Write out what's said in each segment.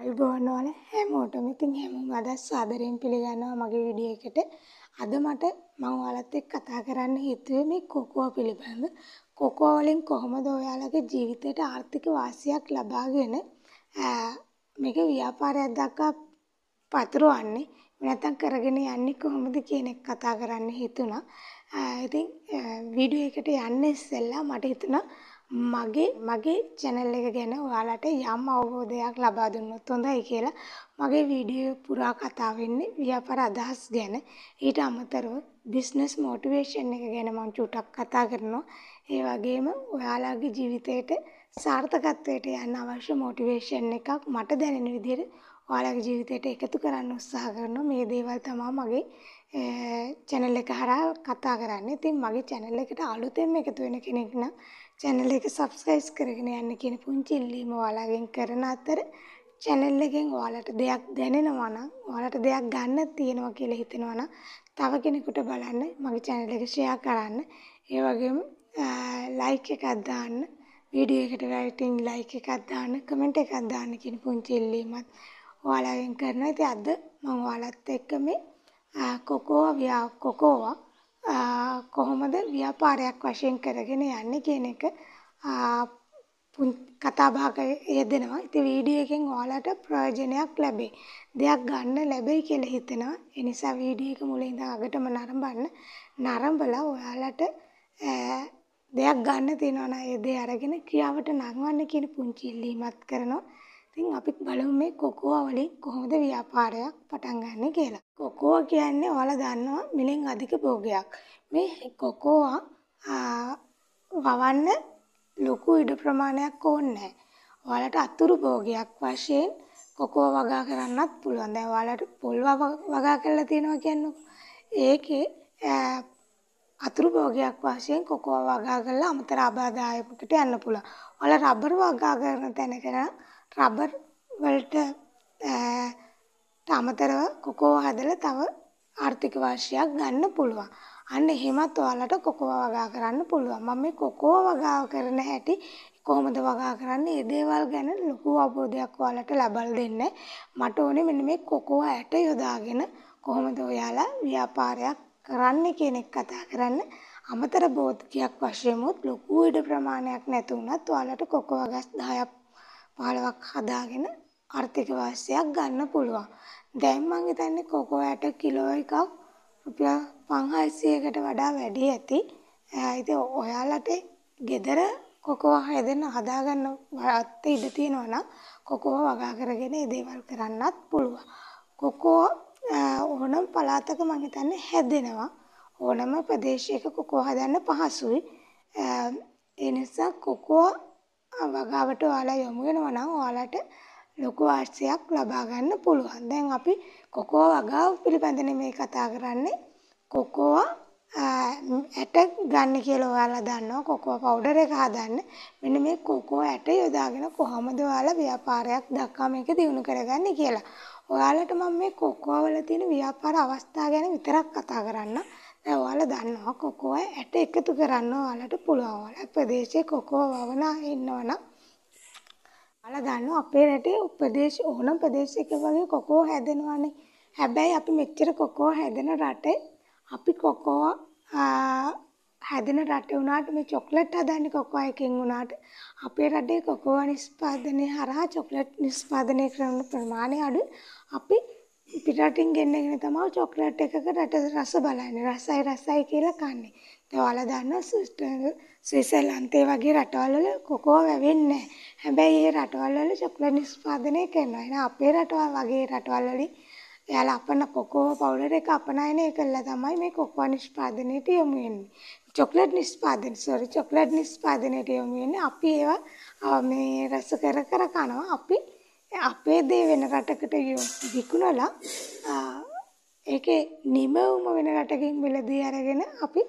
අයිබෝන් ඕන හැමෝටම ඉතින් හැමෝම අද සාදරයෙන් පිළිගන්නවා මගේ වීඩියෝ එකට. අද මට මම ඔයාලත් එක්ක කතා කරන්න හිතුවේ මේ කොකෝ පිළිබඳ. කොකෝ වලින් කොහොමද ඔයාලගේ ජීවිතයට ආර්ථික වාසියක් ලබාගෙන මේක ව්‍යාපාරයක් දක්වා පතුරවන්නේ නැත්නම් කරගෙන යන්නේ කොහොමද කියන එක කතා කරන්න හිතුණා. ඉතින් වීඩියෝ එකට යන්න ඉස්සෙල්ලා මට හිතුණා මගේ මගේ channel එක ගැන ඔයාලට යම් අවබෝධයක් ලබා දුන්නොත් හොඳයි කියලා මගේ වීඩියෝ පුරා කතා වෙන්නේ ව්‍යාපාර අදහස් ගැන ඊට අමතරව බිස්නස් මොටිවේෂන් එක ගැන මම චුට්ටක් කතා කරනවා ඒ වගේම ඔයාලගේ ජීවිතේට සාර්ථකත්වයට යන්න අවශ්‍ය මොටිවේෂන් එකක් මට දැනෙන විදිහට ඔයාලගේ ජීවිතයට එකතු කරන්න උත්සාහ කරනවා මේ දේවල් තමයි මගේ channel එක හරහා කතා කරන්නේ ඉතින් මගේ channel එකට අලුතෙන් එකතු වෙන කෙනෙක් නම් channel එක subscribe කරගෙන යන්න කියන පුංචි ඉල්ලීම ඔයාලගෙන් කරන අතර channel එකෙන් ඔයාලට දෙයක් දැනෙනවා නම් ඔයාලට දෙයක් ගන්න තියෙනවා කියලා හිතෙනවා නම් තව කෙනෙකුට බලන්න මගේ channel එක share කරන්න ඒ වගේම like එකක් දාන්න වීඩියෝ එකට රයිටින් ලයික් එකක් දාන්න කමෙන්ට් එකක් දාන්න කියන පුංචි ඉල්ලීමත් ඔයාලගෙන් කරනවා. ඉතින් අද මම ඔයාලත් එක්ක මේ කොකෝවා කොකෝවා කොහොමද ව්‍යාපාරයක් වශයෙන් කරගෙන යන්නේ කියන එක කතා බහක යෙදෙනවා. ඉතින් වීඩියෝ එකෙන් ඔයාලට ප්‍රයෝජනයක් ලැබේ. දෙයක් ගන්න ලැබෙයි කියලා හිතෙනවා. ඒ නිසා වීඩියෝ එක මුලින් ඉඳන් අගටම නරඹන්න. නරඹලා ඔයාලට දෙයක් ගන්න තියෙනවා නම් ඒ දේ අරගෙන ක්‍රියාවට නංවන්න කියන පුංචි ඉල්ලීමක් කරනවා. ඉතින් අපි බලමු මේ කොකෝවා වලින් කොහොමද ව්‍යාපාරයක් පටන් ගන්න කියලා. කොකෝවා කියන්නේ ඔයාලා දන්නවා මිලෙන් අධික භෝගයක්. මේ කොකෝවා වවන්න ලොකු ඉඩ ප්‍රමාණයක් ඕනේ ඔයාලට අතුරු භෝගයක් වශයෙන් කොකෝවා වගා කරන්නත් පුළුවන්. දැන් ඔයාලට පොල් වගා කරලා තියෙනවා කියන්නේ ඒකේ අතුරු භෝගයක් වශයෙන් කොකෝවා වගා කරලා අමතර ආදායමකට යන්න පුළුවන්. ඔයාලා රබර් වගා කරන තැනක නම් රබර් වලට අමතරව කොකෝ හදලා තව ආර්ථික වාසියක් ගන්න පුළුවන්. අන්න එහෙමත් ඔයාලට කොකෝ වගා කරන්න පුළුවන්. මම මේ කොකෝ වගාව කරන හැටි කොහොමද වගා කරන්නේ? මේ දේවල් ගැන ලොකු අවබෝධයක් ඔයාලට ලබා දෙන්න මට ඕනේ මෙන්න මේ කොකෝ ඇට යොදාගෙන කොහොමද ඔයාලා ව්‍යාපාරයක් කරන්න කියන එක කතා කරන්න. අමතර බෝධකයක් වශයෙන්මුත් ලොකු ඉඩ ප්‍රමාණයක් නැති වුණත් ඔයාලට කොකෝ වගස් 10ක් 15ක් හදාගෙන ආර්ථික වාසියක් ගන්න පුළුවන්. දැන් මම හිතන්නේ කොකෝයට කිලෝ එකක් රුපියල් 500කට වඩා වැඩි ඇති. ඉතින් ඔයාලට ගෙදර කොකෝ හැදෙන්න හදාගන්න අත්තේ ඉඩ තියෙනවා නම් කොකෝ වගා කරගෙන ඒ දේවල් කරන්නත් පුළුවන්. කොකෝ ඕනම පළාතක මම හිතන්නේ හැදෙනවා. ඕනම ප්‍රදේශයක කොකෝ හදන්න පහසුයි. ඒ නිසා කොකෝ වගාවට ඔයාලා යොමු වෙනවා නම් ඔයාලට ලොකු ආශ්‍රයක් ලබා ගන්න පුළුවන්. දැන් අපි කොකෝ වගාව පිළිබඳව මේ කතා කරන්නේ. කොකෝවා ඇට ගන්න කියලා ඔයාලා දන්නවා කොකෝ පවුඩර් එක හදන්න. මෙන්න මේ කොකෝ ඇට යොදාගෙන කොහොමද ඔයාලා ව්‍යාපාරයක් දක්වා මේක දියුණු කරගන්නේ කියලා. ඔයාලට මම මේ කොකෝ වල තියෙන ව්‍යාපාර අවස්ථා ගැන විතරක් කතා කරන්න. දැන් ඔයාලා දන්නවා කොකෝව ඇට එකතු කරන්න ඔයාලට පුළුවන්. ඔයාලා ප්‍රදේශයේ කොකෝ වවන අය ඉන්නවනම් ඔයාලා දන්නවා අපේ රටේ උපදේශ ඕනම ප්‍රදේශයක වගේ කොකෝ හැදෙනවානේ. හැබැයි අපි මෙච්චර කොකෝ හැදෙන රටේ අපි කොකෝ හැදෙන රට වුණාට මේ චොක්ලට් හදන්නේ කොකෝ එකෙන් වුණාට අපේ රටේ කොකෝ නිෂ්පාදනය හරහා චොක්ලට් නිෂ්පාදනය කරන ප්‍රමාණය අඩු. අපි පිටරටින් ගෙන්නගෙන තමයි චොක්ලට් එකක රට රස බලන්නේ. රසයි රසයි කියලා කන්නේ. දැන් ඔයාලා දන්නවා ස්විට්සර්ලන්තේ වගේ රටවල් වල කොකෝ වැවෙන්නේ නැහැ. හැබැයි මේ රටවල් වල චොක්ලට් නිෂ්පාදනය කරනවා. එහෙනම් අපේ රටවල් වගේ රටවල් වලින් එයාලා අපන කොකෝ පවුඩර් එක අපනයනය කළා තමයි මේ කොකෝ නිෂ්පාදනයට යොමු වෙන්නේ. චොක්ලට් නිෂ්පාදන සෝරි චොක්ලට් නිෂ්පාදනයට යොමු වෙන්නේ අපි ඒවා මේ රස කර කර කනවා. අපි අපේ දේ වෙන රටකට විකුණලා ඒකේ නිමවුම වෙන රටකින් මිලදී අරගෙන අපි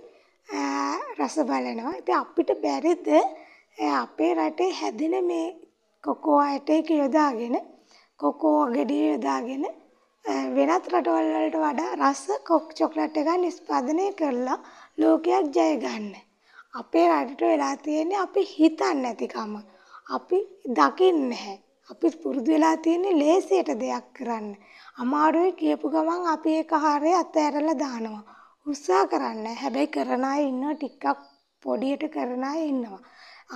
රස බලනවා. ඉතින් අපිට බැරිද අපේ රටේ හැදෙන මේ කොකෝ ඇටයක යොදාගෙන කොකෝ ගෙඩිය යොදාගෙන වෙනත් රටවල් වලට වඩා රස කොක් චොක්ලට් එකක් නිෂ්පාදනය කරලා ලෝකයක් ජය ගන්න. අපේ රටට වෙලා තියෙන්නේ අපි හිතන්නේ නැතිකම. අපි දකින්නේ නැහැ. අපි පුරුදු වෙලා තියෙන්නේ ලේසියට දෙයක් කරන්න. අමාරුයි කියපු ගමන් අපි ඒක හරේ අතහැරලා දානවා. උත්සාහ කරන්න. හැබැයි කරන අය ඉන්නවා ටිකක් පොඩියට කරන අය ඉන්නවා.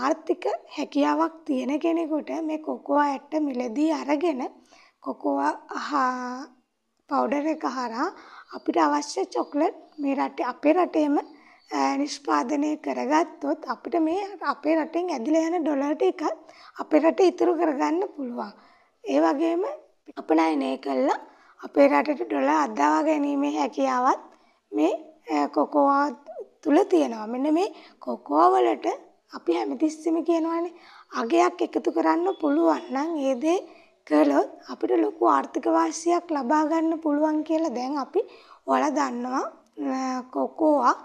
ආර්ථික හැකියාවක් තියෙන කෙනෙකුට මේ කොකෝවා ඇට්ට මිලදී අරගෙන කොකෝවා පවුඩර් එක හරහා අපිට අවශ්‍ය චොක්ලට් මේ රටේ අපේ රටේම නිෂ්පාදනය කරගත්තොත් අපිට මේ අපේ රටෙන් ඇදිලා යන ඩොලර් ටික අපේ රට ඉතුරු කරගන්න පුළුවන්. ඒ වගේම අපනයනය කළා අපේ රටට ඩොලර් අදවා ගැනීමේ හැකියාවත් මේ කොකෝවා තුල තියෙනවා. මෙන්න මේ කොකෝවා වලට අපි හැමතිස්සෙම කියනවානේ අගයක් එකතු කරන්න පුළුවන් නම් ඒ දේ කළොත් අපිට ලොකු ආර්ථික වාසියක් ලබා ගන්න පුළුවන් කියලා දැන් අපි ඔයාලා දන්නවා කොකෝවා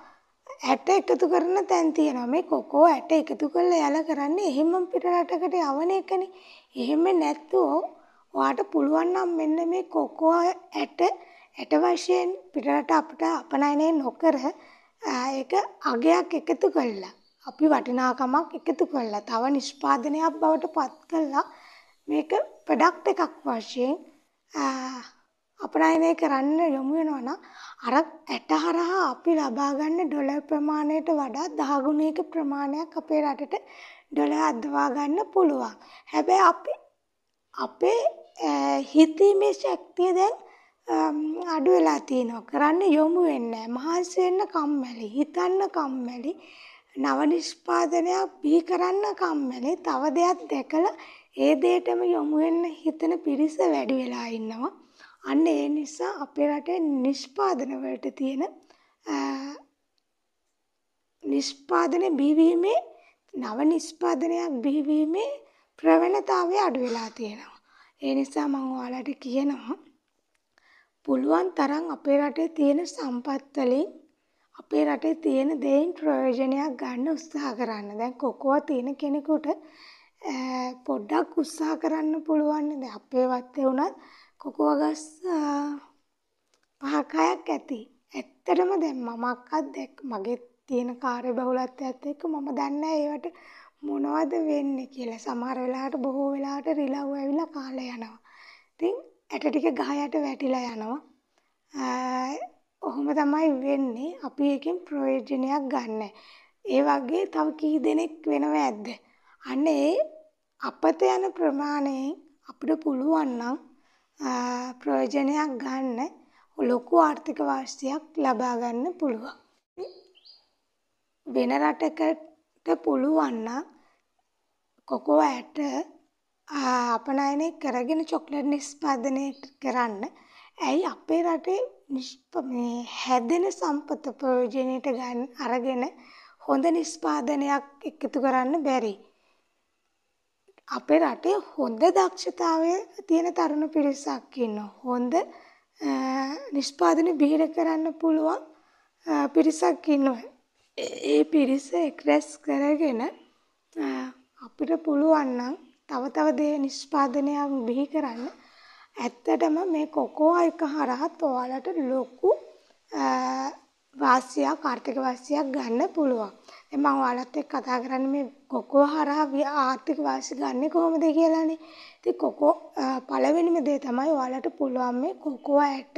ඇට එකතු කරන තැන් තියෙනවා මේ කොකෝ ඇට එකතු කරලා යාලා කරන්නේ එහෙම පිටරටකට යවන එකනේ එහෙම නැත්තෝ ඔයාට පුළුවන් නම් මෙන්න මේ කොකෝ ඇට ඇට වශයෙන් පිටරට අපට අපනයනය නොකර ඒක අගයක් එකතු කරලා අපි වටිනාකමක් එකතු කරලා තව නිෂ්පාදනයක් බවට පත් කරලා මේක ප්‍රොඩක්ට් එකක් වශයෙන් අපනයනය කරන්න යොමු වෙනවා නම් අර ඇට හරහා අපි ලබා ගන්න ඩොලර් ප්‍රමාණයට වඩා දහගුණයක ප්‍රමාණයක් අපේ රටට ඩොලර් අද්දවා ගන්න පුළුවන්. හැබැයි අපි අපේ හිතීමේ ශක්තිය දැන් අඩු වෙලා තියෙනවා. කරන්න යොමු වෙන්නේ මහන්සි වෙන්න කම්මැලි, හිතන්න කම්මැලි, නව නිෂ්පාදනයක් බිහි කරන්න කම්මැලි, තව දෙයක් දැකලා ඒ දෙයටම යොමු වෙන්න හිතන පිරිස වැඩි වෙලා ඉන්නවා. අන්න ඒ නිසා අපේ රටේ නිෂ්පාදන වලට තියෙන නිෂ්පාදනය බිහිවීමේ නව නිෂ්පාදනයක් බිහිවීමේ ප්‍රවණතාවය අඩු වෙලා තියෙනවා. ඒ නිසා මම ඔයාලට කියනවා පුළුවන් තරම් අපේ රටේ තියෙන සම්පත් වලින් අපේ රටේ තියෙන දේෙන් ප්‍රයෝජනයක් ගන්න උත්සාහ කරන්න. දැන් කොකෝව තියෙන කෙනෙකුට පොඩ්ඩක් උත්සාහ කරන්න පුළුවන්. දැන් අපේ වත්තේ උනත් කොකුව ගස් පහකයක් ඇති. ඇත්තටම දැන් මමක්වත් දැක් මගේ තියෙන කාර්ය බහුලත්වයත් එක්ක මම දන්නේ ඒවට මොනවද වෙන්නේ කියලා. සමහර වෙලාවට බොහෝ වෙලාවට රිලව් ඇවිල්ලා කාලා යනවා. ඉතින් ඇට ටික ගහයට වැටිලා යනවා. ඔහොම තමයි වෙන්නේ. අපි එකෙන් ප්‍රයෝජනයක් ගන්න. ඒ වගේ තව කී දෙනෙක් වෙනව ඇද්ද? අනේ අපත යන ප්‍රමාණයෙන් අපිට පුළුවන් නම් ප්‍රයෝජනයක් ගන්න ලොකු ආර්ථික වාසියක් ලබා ගන්න පුළුවන්. වෙන රටකට පුළුවන් නම් කොකෝ ඇට අපනයනය කරගෙන චොක්ලට් නිෂ්පාදනය කරන්න. ඇයි අපේ රටේ නිෂ්පමේ හැදෙන සම්පත ප්‍රයෝජනයට ගන්න අරගෙන හොඳ නිෂ්පාදනයක් එකතු කරන්න බැරි. අපේ රටේ හොඳ දක්ෂතාවය තියෙන තරුණ පිරිසක් ඉන්නවා. හොඳ නිෂ්පාදන බිහිර කරන්න පුළුවන් පිරිසක් ඉන්නවා. ඒ පිරිස එක්රැස් කරගෙන අපිට පුළුවන් නම් තව තව දේ නිෂ්පාදනයක් බිහි කරන්න ඇත්තටම මේ කොකෝ අයක හරහා ඔයාලට ලොකු වාසියක් ආර්ථික වාසියක් ගන්න පුළුවන්. දැන් මම ඔයාලත් එක්ක කතා කරන්නේ මේ කොකෝ හරහා ආර්ථික වාසි ගන්නෙ කොහොමද කියලානේ. ඉතින් කොකෝ පළවෙනිම දේ තමයි ඔයාලට පුළුවන් මේ කොකෝ ඇට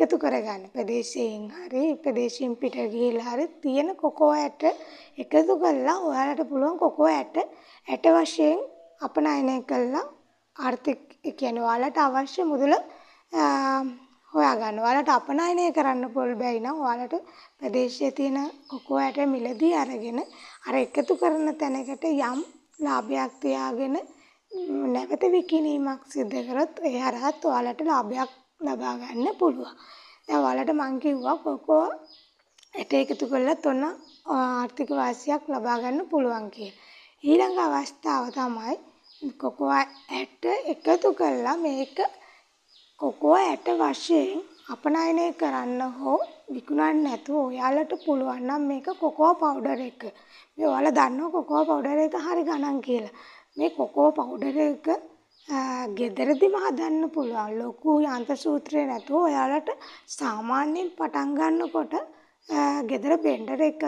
එකතු කරගන්න. ප්‍රදේශයෙන් හරි ප්‍රදේශයෙන් පිට ගිහිලා හරි තියෙන කොකෝ ඇට එකතු කරලා ඔයාලට පුළුවන් කොකෝ ඇට ඇට වශයෙන් අපනයනය කරලා ආර්ථික කියන්නේ ඔයාලට අවශ්‍ය මුදල හොයාගන්න. ඔයාලට අපනයනය කරන්න පොල් බැයි නම් ඔයාලට ප්‍රදේශයේ තියෙන කොකෝ ඇට මිලදී අරගෙන අර එකතු කරන තැනකට යම් ලාභයක් තියාගෙන නැවත විකිණීමක් සිදු කරොත් ඒ හරහත් ඔයාලට ලාභයක් ලබා ගන්න පුළුවන්. දැන් ඔයාලට මම කිව්වා කොකෝ ඇට එකතු කළා තොන ආර්ථික වාසියක් ලබා ගන්න පුළුවන් කියලා. ඊළඟ අවස්ථාව තමයි කොකෝ ඇට එකතු කළා මේක කොකෝ ඇට වශයෙන් අපනයනය කරන්න හෝ විකුණන්න නැතුව ඔයාලට පුළුවන් නම් මේක කොකෝ පවුඩර් එක. මේ ඔයාලා දන්නවා කොකෝ පවුඩර් එක හරි ගණන් කියලා. මේ කොකෝ පවුඩර් එක ගෙදරදිම හදන්න පුළුවන්. ලොකු යන්ත්‍ර සූත්‍රය නැතුව ඔයාලට සාමාන්‍යයෙන් පටන් ගන්නකොට ගෙදර බෙන්ඩර් එක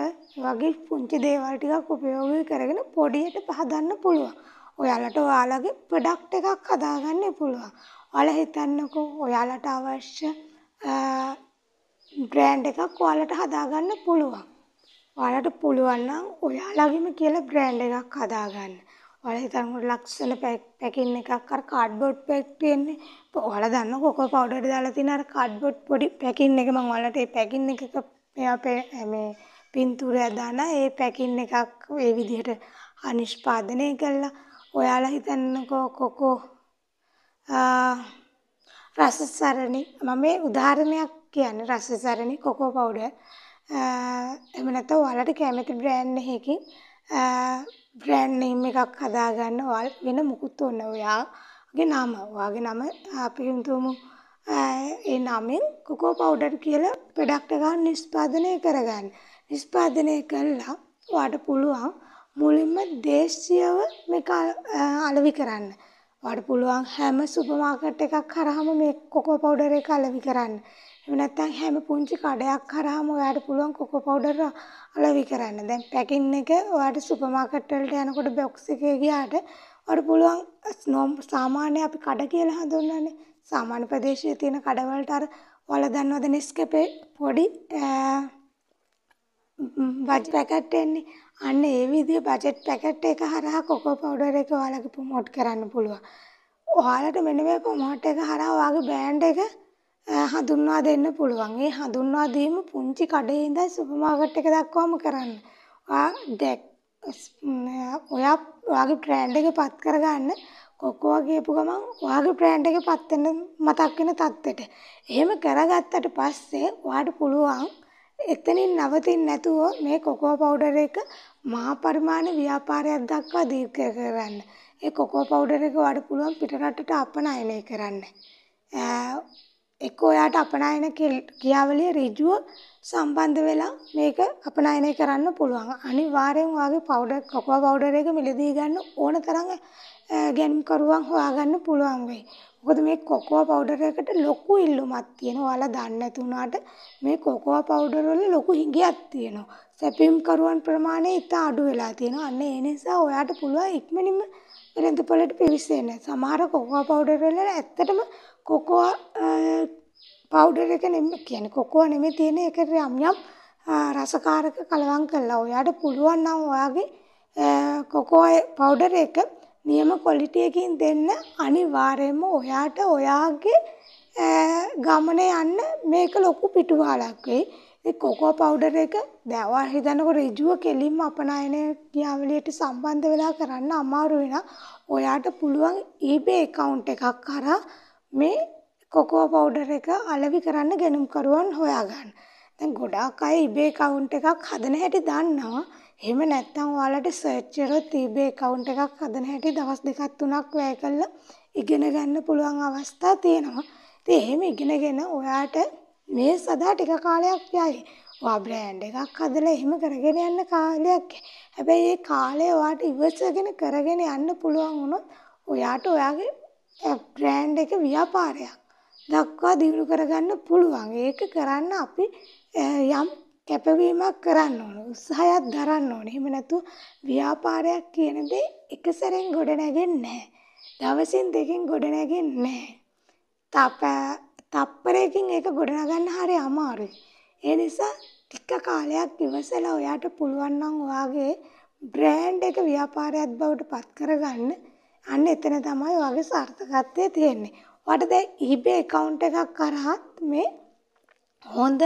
වගේ පුංචි දේවල් ටිකක් උපයෝගී කරගෙන පොඩියට හදන්න පුළුවන්. ඔයාලට ඔයාලගේ ප්‍රොඩක්ට් එකක් හදාගන්න පුළුවන්. ඔයාලා හිතන්නකෝ ඔයාලට අවශ්‍ය බ්‍රෑන්ඩ් එකක් ඔයාලට හදාගන්න පුළුවන්. ඔයාලට පුළුවන් නම් ඔයාලගේම කියලා බ්‍රෑන්ඩ් එකක් හදාගන්න. ඔයාලා හිතන්නකෝ ලක්ෂණ පැකින් එකක් අර කාඩ්බෝඩ් පැක් තියෙන්නේ. ඔයාලා දන්න කොකෝ පවුඩර් දාලා තියෙන අර කාඩ්බෝඩ් පොඩි පැකින් එක මම ඔයාලට ඒ පැකින් එකක මේ පින්තූරය දාන ඒ පැකින් එකක් ඒ විදිහට අනිෂ්පාදනය කළා. ඔයාලා හිතන්නකෝ කොකෝ රසසරණි මම මේ උදාහරණයක් කියන්නේ රසසරණි කොකෝ පවුඩර් එහෙම නැත්නම් ඔයාලට කැමති බ්‍රෑන්ඩ් එකකින් බ්‍රෑන්ඩ් නේම් එකක් හදාගන්න ඔයාල වෙන මුකුත් ඕන ඔයාගේ නම ඔයාගේ නම අපි හිතමු ඒ නමෙන් කොකෝ පවුඩර් කියලා ප්‍රොඩක්ට් එකක් නිෂ්පාදනය කරගන්න. නිෂ්පාදනය කළා ඔයාට පුළුවන් මුලින්ම දේශීයව මේක අලෙවි කරන්න. ඔයාට පුළුවන් හැම සුපර් මාකට් එකක් හරහාම මේ කොකෝ පවුඩර් එක අලවි කරන්න. එහෙම නැත්නම් හැම පුංචි කඩයක් හරහාම ඔයාට පුළුවන් කොකෝ පවුඩර් අලවි කරන්න. දැන් පැකින් එක ඔයාට සුපර් මාකට් වලට යනකොට බොක්ස් එකේ ගියාට ඔයාට පුළුවන් සාමාන්‍ය අපි කඩ කියලා හඳුන්වන්නේ සාමාන්‍ය ප්‍රදේශයේ තියෙන කඩවලට අර ඔයාලා දන්නවද Nescafe පොඩි බජට් පැකට් එන්නේ. අන්න ඒ විදිහේ බජට් පැකට් එක හරහා කොකෝ පවුඩර් එක ඔයාලගේ ප්‍රොමෝට් කරන්න පුළුවන්. ඔයාලට මෙන්න මේ ප්‍රොමෝට් එක හරහා ඔයාගේ බෑන්ඩ් එක හඳුන්වා දෙන්න පුළුවන්. ඒ හඳුන්වා දීම පුංචි කඩේ ඉඳන් සුපර් මාකට් එක දක්වාම කරන්න. ඔයා දැක් ඔයා ඔයාගේ බ්‍රෑන්ඩ් එක පත් කරගන්න කොකෝ ගියපු ගමන් ඔයාගේ බ්‍රෑන්ඩ් එක පත් වෙන මතක් වෙන තත්ත්වෙට. එහෙම කරගත්තට පස්සේ ඔයාට පුළුවන් එතනින් නවතින් නැතුව මේ කොකෝ පවුඩර් එක මහා පරිමාණ ව්‍යාපාරයක් දක්වා දීර්ඝ කරන්න. ඒ කොකෝ පවුඩර් එක වඩ පුළුවන් පිටරටට අපනයනය කරන්න. එක්ක ඔයාට අපනයන ක්‍රියාවලිය ඍජුව සම්බන්ධ වෙලා මේක අපනයනය කරන්න පුළුවන්. අනිවාර්යෙන් ඔයාගේ පවුඩර් කොකෝ පවුඩර් එක මිලදී ගන්න ඕන තරම් ගැනීම් කරුවන් හොයාගන්න පුළුවන් වෙයි. මොකද මේ කොකෝවා පවුඩර් එකට ලොකු ඉල්ලුමක් තියෙනවා. ඔයාලා දන්නේ නැති වුණාට මේ කොකෝවා පවුඩර් වල ලොකු හිඟයක් තියෙනවා. සැපයුම් කරුවන් ප්‍රමාණය ඉතා අඩු වෙලා තියෙනවා. අන්න ඒ නිසා ඔයාට පුළුවන් ඉක්මනින්ම වෙළඳ පොළට පිවිසෙන්න. සමහර කොකෝවා පවුඩර් වල ඇත්තටම කොකෝවා පවුඩර් එක නෙමෙයි කියන්නේ කොකෝවා නෙමෙයි තියෙන ඒකේ යම් යම් රසකාරක කලවම් කරලා ඔයාට පුළුවන් නම් ඔයාගේ කොකෝවා පවුඩර් එක නියම ක්වොලිටි එකකින් දෙන්න අනිවාර්යයෙන්ම ඔයාට ඔයාගේ ගමන යන්න මේක ලොකු පිටුවහලක් වෙයි. ඉතින් කොකෝ පවුඩර් එක දැවවා හිතනකොට ඍජුව කෙලින්ම අපනයනය ක්‍රියාවලියට සම්බන්ධ වෙලා කරන්න අමාරු වෙනවා. ඔයාට පුළුවන් eBay account එකක් කරා මේ කොකෝ පවුඩර් එක අලෙවි කරන්න ගණන් කරුවන් හොයාගන්න. දැන් ගොඩාක් අය eBay account එකක් හදන හැටි දන්නවා. එහෙම නැත්නම් ඔයාලට සර්ච් කරොත් eBay account එකක් හදන හැටි දවස් දෙකක් තුනක් වැය කරලා ඉගෙන ගන්න පුළුවන් අවස්ථා තියෙනවා. ඉතින් එහෙම ඉගෙනගෙන ඔයාට මේ සදා ටික කාලයක් යයි. ඔයා බ්‍රෑන්ඩ් එකක් හදලා එහෙම කරගෙන යන්න කාලයක්. හැබැයි ඒ කාලය ඔයාට ඉවසගෙන කරගෙන යන්න පුළුවන් වුණොත් ඔයාට ඔයාගේ බ්‍රෑන්ඩ් එක ව්‍යාපාරයක් දක්වා දියුණු කරගන්න පුළුවන්. ඒක කරන්න අපි යම් කැපවීමක් කරන්න ඕන උත්සාහයක් දරන්න ඕන. එහෙම නැතු ව්‍යාපාරයක් කියන දේ එක සැරෙන් ගොඩ නැගෙන්නේ නැහැ. දවසින් දෙකෙන් ගොඩ නැගෙන්නේ නැහැ. තප තප්පරයකින් ඒක ගොඩ නගන්න හරි අමාරුයි. ඒ නිසා ටික කාලයක් ඉවසලා ඔයාට පුළුවන් නම් ඔයාගේ බ්‍රෑන්ඩ් එක ව්‍යාපාරයක් බවට පත් කරගන්න. අන්න එතන තමයි ඔයාගේ සාර්ථකත්වය තියෙන්නේ. ඔයාට දැන් eBay account එකක් කරහත් මේ හොඳ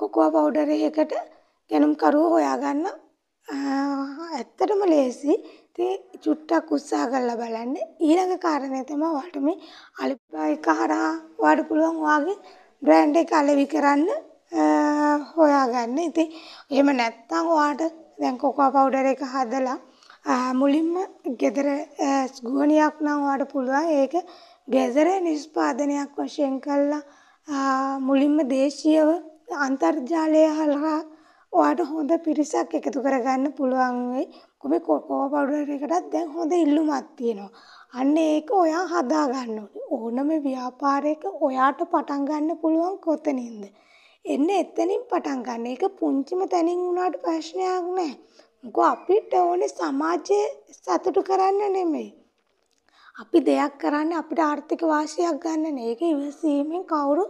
කොකෝ පවුඩර් එකකට ගැනුම්කරුව හොයාගන්න ඇත්තටම ලේසි. ඉතින් චුට්ටක් උත්සාහ කරලා බලන්න. ඊළඟ කාරණය තමයි ඔයාලට මේ අලිපා එක හරහා ඔයාලට පුළුවන් ඔයාගේ බ්‍රෑන්ඩ් එක අලෙවි කරන්න හොයාගන්න. ඉතින් එහෙම නැත්නම් ඔයාට දැන් කොකෝ පවුඩර් එක හදලා මුලින්ම ගෙදර ස්ගුවනියක් නම් ඔයාට පුළුවන් ඒක ගෙදර නිෂ්පාදනයක් වශයෙන් කළා මුලින්ම දේශීයව අන්තර්ජාලය හරහා ඔයාට හොඳ පිරිසක් එකතු කරගන්න පුළුවන් වෙයි. කොහොම කොකෝ පවුඩර් එකටත් දැන් හොඳ ඉල්ලුමක් තියෙනවා. අන්න ඒක ඔයා හදා ගන්න ඕනේ. ඕනම ව්‍යාපාරයක ඔයාට පටන් ගන්න පුළුවන් කොතනින්ද? එන්න එතනින් පටන් ගන්න. ඒක පුංචිම තැනින් වුණාට ප්‍රශ්නයක් නැහැ. මොකෝ අපිට ඕනේ සමාජය සතුටු කරන්න නෙමෙයි. අපි දෙයක් කරන්නේ අපිට ආර්ථික වාසියක් ගන්න නෙවෙයි. ඒක ඉවසීමෙන් කවුරු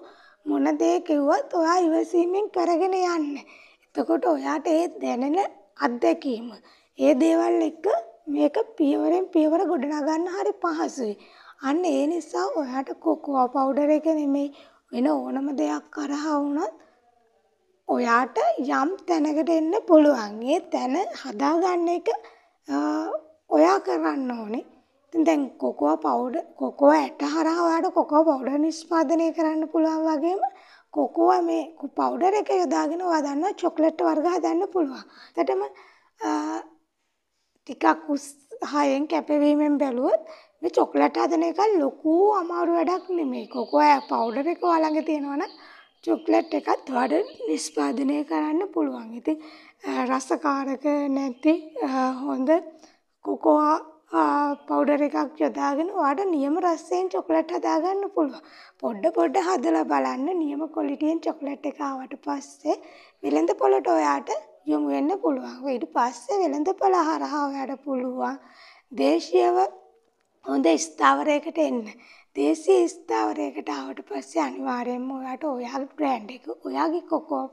මොන දේ කිව්වත් ඔයා ඉවසීමෙන් කරගෙන යන්න. එතකොට ඔයාට ඒ දැනෙන අත්දැකීම, ඒ දේවල් එක්ක මේක පියවරෙන් පියවර ගොඩනගන්න හරි පහසුයි. අන්න ඒ නිසා ඔයාට කොකෝවා පවුඩර් එක නෙමෙයි වෙන ඕනම දෙයක් කරහා වුණත් ඔයාට යම් තැනකට එන්න පුළුවන්. ඒ තැන හදාගන්න එක ඔයා කරන්න ඕනේ. ඉතින් දැන් කොකෝ පවුඩර් කොකෝ ඇට හරහා ඔයාලට කොකෝ පවුඩර් නිෂ්පාදනය කරන්න පුළුවන් වගේම කොකෝව මේ පවුඩර් එක යොදාගෙන ඔයා දන්නවා චොක්ලට් වර්ග හදන්න පුළුවන්. එතටම ටිකක් උස් හයෙන් කැපවීමෙන් බැලුවොත් මේ චොක්ලට් හදන එක ලොකු අමාරු වැඩක් නෙමෙයි. කොකෝ පවුඩර් එක ඔයාලඟ තියෙනවනම් චොක්ලට් එකත් වඩ නිෂ්පාදනය කරන්න පුළුවන්. ඉතින් රසකාරක නැති හොඳ කොකෝවා ටිකක් යොදාගෙන ඔයාට නියම රසයෙන් චොකලට් හදාගන්න පුළුවන්. පොඩ පොඩ හදලා බලන්න නියම ක්වොලිටියෙන් චොකලට් එක ආවට පස්සේ වෙළඳ පොළට ඔයාට යොමු වෙන්න පුළුවන්. ඊට පස්සේ වෙළඳ පොළ හරහා ඔයාට පුළුවන් දේශීයව හොඳ ස්ථාවරයකට එන්න. දේශීය ස්ථාවරයකට ආවට පස්සේ අනිවාර්යයෙන්ම ඔයාට ඔයාගේ බ්‍රෑන්ඩ් එක, ඔයාගේ කොකෝ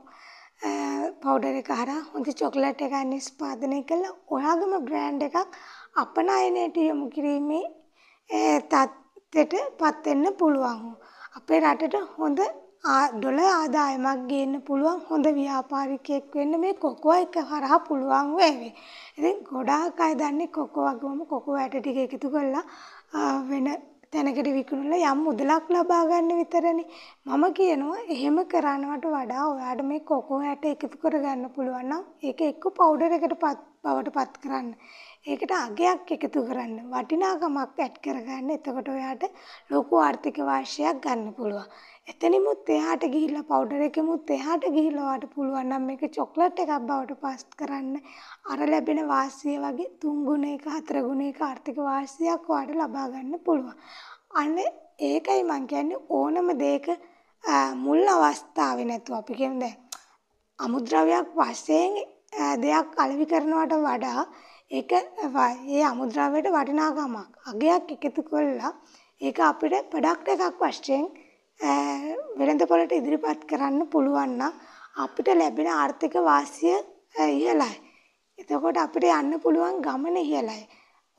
පවුඩර් eh, එක හරහා හොඳ චොකලට් එකක් නිෂ්පාදනය කළා ඔයාගම බ්‍රෑන්ඩ් එකක් අපනයනයට යොමු කිරීමේ තත්ත්වයට පත් වෙන්න පුළුවන්. අපේ රටට හොඳ ඩොලර් ආදායමක් ගේන්න පුළුවන් හොඳ ව්‍යාපාරිකයෙක් වෙන්න මේ කොකෝ එක හරහා පුළුවන් වෙවි. ඉතින් ගොඩාක් අය දන්නේ කොකෝ වගේම කොකෝ ඇට ටික එකතු කරලා වෙන තැනකට විකුණලා යම් මුදලක් ලබා ගන්න විතරනේ. මම කියනවා එහෙම කරනවට වඩා ඔයාට මේ කොකෝ ඇට එකතු කරගන්න පුළුවන් නම් ඒක එක්ක පවුඩර් එකකට බවට පත් කරන්න. ඒකට අගයක් එකතු කරන්න වටිනාකමක් ඇඩ් කරගන්න එතකොට ඔයාට ලොකු ආර්ථික වාසියක් ගන්න පුළුවන්. එතනිමුත් එහාට ගිහිල්ලා පවුඩර් එකෙමුත් එහාට ගිහිල්ලා ඔයාට පුළුවන් නම් මේක චොක්ලට් එකක් බවට පත් කරන්න අර ලැබෙන වාසිය වගේ තුන් ගුණයක හතර ගුණයක ආර්ථික වාසියක් ඔයාට ලබා ගන්න පුළුවන්. අන්න ඒකයි මං කියන්නේ ඕනම දෙයක මුල් අවස්ථාවේ නැතුව අපි කියන්නේ අමුද්‍රව්‍යයක් වශයෙන් දෙයක් අලෙවි කරනවට වඩා ඒක ඒ අමුද්‍රව්‍යයට වටිනාකමක් අගයක් එකතු කරලා ඒක අපිට ප්‍රොඩක්ට් එකක් වශයෙන් වෙළඳපොළට ඉදිරිපත් කරන්න පුළුවන් අපිට ලැබෙන ආර්ථික වාසිය ඉහළයි. එතකොට අපිට යන්න පුළුවන් ගමන ඉහළයි.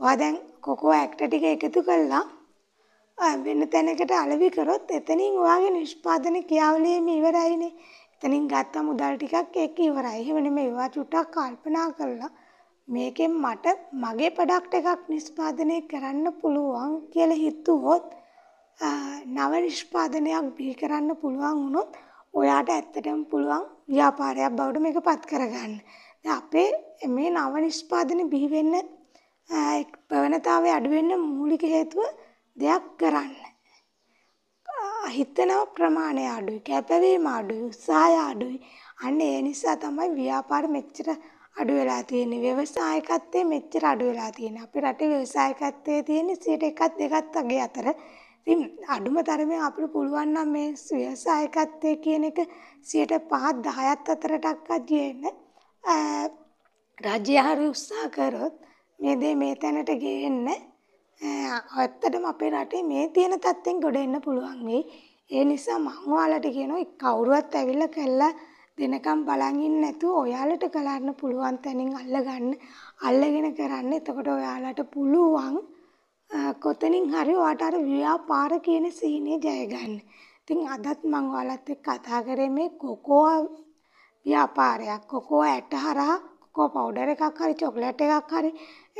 ඔයා දැන් කොකෝ ඇක්ට ටික එකතු කළා වෙන තැනකට අලෙවි කරොත් එතනින් ඔයාගේ නිෂ්පාදන ක්‍රියාවලියම ඉවරයිනේ. එතනින් ගත්ත මුදල් ටිකක් ඒක ඉවරයි. එහෙම නෙමෙයි. ඔයා චුට්ටක් කල්පනා කරලා මේකෙන් මට මගේ ප්‍රොඩක්ට් එකක් නිෂ්පාදනය කරන්න පුළුවන් කියලා හිතුවොත් නව නිෂ්පාදනයක් බිහි කරන්න පුළුවන් වුණොත් ඔයාට ඇත්තටම පුළුවන් ව්‍යාපාරයක් බවට මේක පත් කරගන්න. අපේ මේ නව නිෂ්පාදන බිහි වෙන්න ප්‍රවණතාවය අඩු වෙන්න මූලික හේතුව දෙයක් කරන්න. හිතන ප්‍රමාණය අඩුයි, කැපවීම අඩුයි, උත්සාහය අඩුයි. අන්න ඒ නිසා තමයි ව්‍යාපාර මෙච්චර අඩු වෙලා තියෙන්නේ. ව්‍යවසායකත්වයේ මෙච්චර අඩු වෙලා තියෙන්නේ. අපේ රටේ ව්‍යවසායකත්වයේ තියෙන්නේ 1%ක් 2%ක් වගේ අතර. ඉතින් අඩුම තරමේ අපිට පුළුවන් නම් මේ ව්‍යවසායකත්වයේ කියන එක 5%ක් 10%ක් අතරටවත් ගේන්න රාජ්‍ය හරි උත්සාහ කරොත් මේ දේ මේ තැනට ගේන්න ඇත්තටම අපේ රටේ මේ තියෙන තත්ත්වෙන් ගොඩ එන්න පුළුවන් වෙයි. ඒ නිසා මම ඔයාලට කියනවා කවුරුවත් ඇවිල්ලා කළා දෙනකම් බලන් ඉන්නේ නැතුව ඔයාලට කරන්න පුළුවන් තැනින් අල්ලගන්න අල්ලගෙන කරන්න එතකොට ඔයාලට පුළුවන් කොතනින් හරි ඔයාට අර ව්‍යාපාර කියන සීනේ ජය ගන්න. ඉතින් අදත් මම ඔයාලත් එක්ක කතා කරේ මේ කොකෝ ව්‍යාපාරයක් කොකෝ ඇට හරහා කොකෝ පවුඩර් එකක් හරි චොක්ලට් එකක් හරි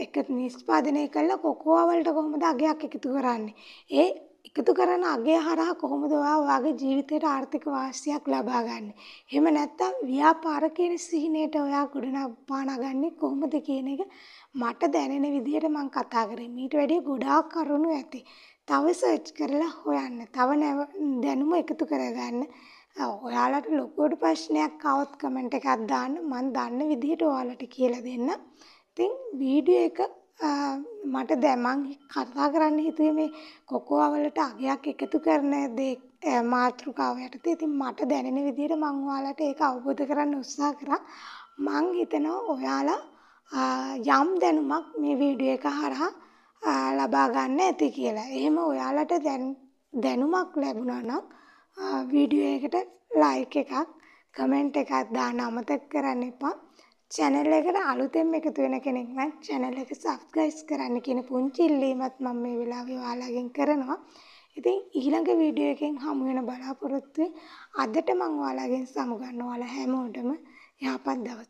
එක නිෂ්පාදනය කළා කොකෝ වලට කොහොමද අගයක් එකතු කරන්නේ. ඒ එකතු කරන අගය හරහා කොහොමද ඔයා ඔයාගේ ජීවිතයට ආර්ථික වාසියක් ලබා ගන්න. එහෙම නැත්නම් ව්‍යාපාර කියන සිහිනයට ඔයා ගොඩනගානගන්නේ කොහොමද කියන එක මට දැනෙන විදිහට මම කතා කරේ. මීට වැඩිය ගොඩාක් කරුණු ඇති. තව සර්ච් කරලා හොයන්න. තව දැනුම එකතු කරගන්න. ඔයාලට ලොකුවට ප්‍රශ්නයක් આવොත් කමෙන්ට් එකක් දාන්න. මම දන්න විදිහට ඔයාලට කියලා දෙන්න. ඉතින් වීඩියෝ එක මට දැන් මං කතා කරන්න හිතුවේ මේ කොකෝව වලට අගයක් එකතු කරන දේ මාතෘකාව යටතේ. ඉතින් මට දැනෙන විදිහට මං ඔයාලට ඒක අවබෝධ කරන්න උත්සාහ කරා. මං හිතනවා ඔයාලා යම් දැනුමක් මේ වීඩියෝ එක හරහා ලබා ගන්න ඇති කියලා. එහෙම ඔයාලට දැන් දැනුමක් ලැබුණා නම් වීඩියෝ එකට ලයික් එකක් කමෙන්ට් එකක් දාන්න අමතක කරන්න එපා. චැනල් එකට අලුතෙන් එකතු වෙන කෙනෙක් නම් channel එක subscribe කරන්න කියන පුංචි ඉල්ලීමත් මම මේ වෙලාවේ ඔයාලගෙන් කරනවා. ඉතින් ඊළඟ වීඩියෝ එකෙන් හමු වෙන බලාපොරොත්තු අදට මම ඔයාලගෙන් සමුගන්නවා ඔයාලා හැමෝටම යහපත් දවසක්